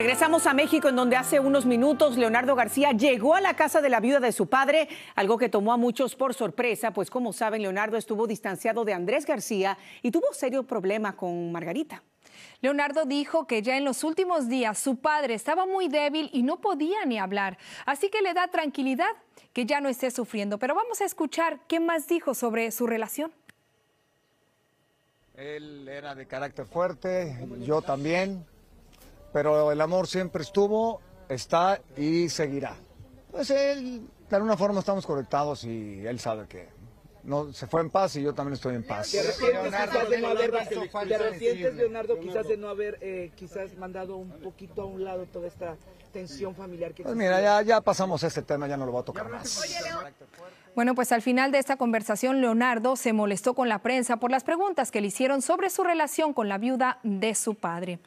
Regresamos a México, en donde hace unos minutos Leonardo García llegó a la casa de la viuda de su padre, algo que tomó a muchos por sorpresa, pues como saben, Leonardo estuvo distanciado de Andrés García y tuvo serio problema con Margarita. Leonardo dijo que ya en los últimos días su padre estaba muy débil y no podía ni hablar, así que le da tranquilidad que ya no esté sufriendo. Pero vamos a escuchar qué más dijo sobre su relación. Él era de carácter fuerte, yo también pero el amor siempre estuvo, está y seguirá. Pues él, de alguna forma estamos conectados y él sabe que no, se fue en paz y yo también estoy en paz. ¿Te arrepientes, de, Leonardo, quizás de no haber eh, quizás mandado un poquito a un lado toda esta tensión familiar que Pues mira, ya, ya pasamos este tema, ya no lo voy a tocar más. Bueno, pues al final de esta conversación, Leonardo se molestó con la prensa por las preguntas que le hicieron sobre su relación con la viuda de su padre.